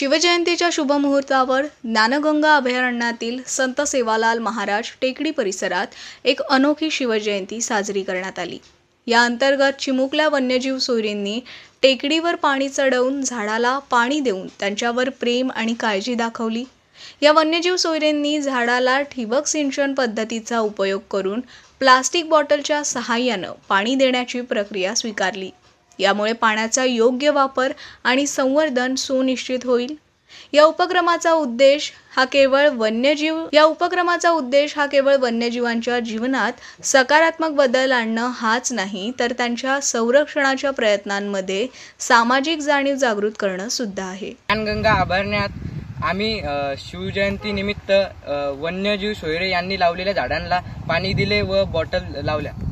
शिवजयंतीच्या शुभमुहूर्तावर ज्ञानगंगा अभयारण्यातील संत सेवालाल महाराज टेकडी परिसरात एक अनोखी शिवजयंती साजरी करण्यात आली या अंतर्गत चिमुकल्या वन्यजीव सोयरींनी टेकडीवर पाणी चढवून झाडाला पाणी देऊन त्यांच्यावर प्रेम आणि काळजी दाखवली या वन्यजीव सोयरींनी झाडाला ठिबक सिंचन पद्धतीचा उपयोग करून प्लास्टिक बॉटलच्या सहाय्यानं पाणी देण्याची प्रक्रिया स्वीकारली यामुळे पाण्याचा योग्य वापर आणि संवर्धन सुनिश्चित होईल या उपक्रमाचा उद्देश हा केवळ वन्यजीव या उपक्रमाचा उद्देश हा केवळ वन्यजीवांच्या जीवनात सकारात्मक बदल आणणं हाच नाही तर त्यांच्या संरक्षणाच्या प्रयत्नांमध्ये सामाजिक जाणीव जागृत करणं सुद्धा आहे ज्ञानगंगा अभयारण्यात आम्ही शिवजयंती निमित्त वन्यजीव सोयरे यांनी लावलेल्या झाडांना पाणी दिले व बॉटल लावल्या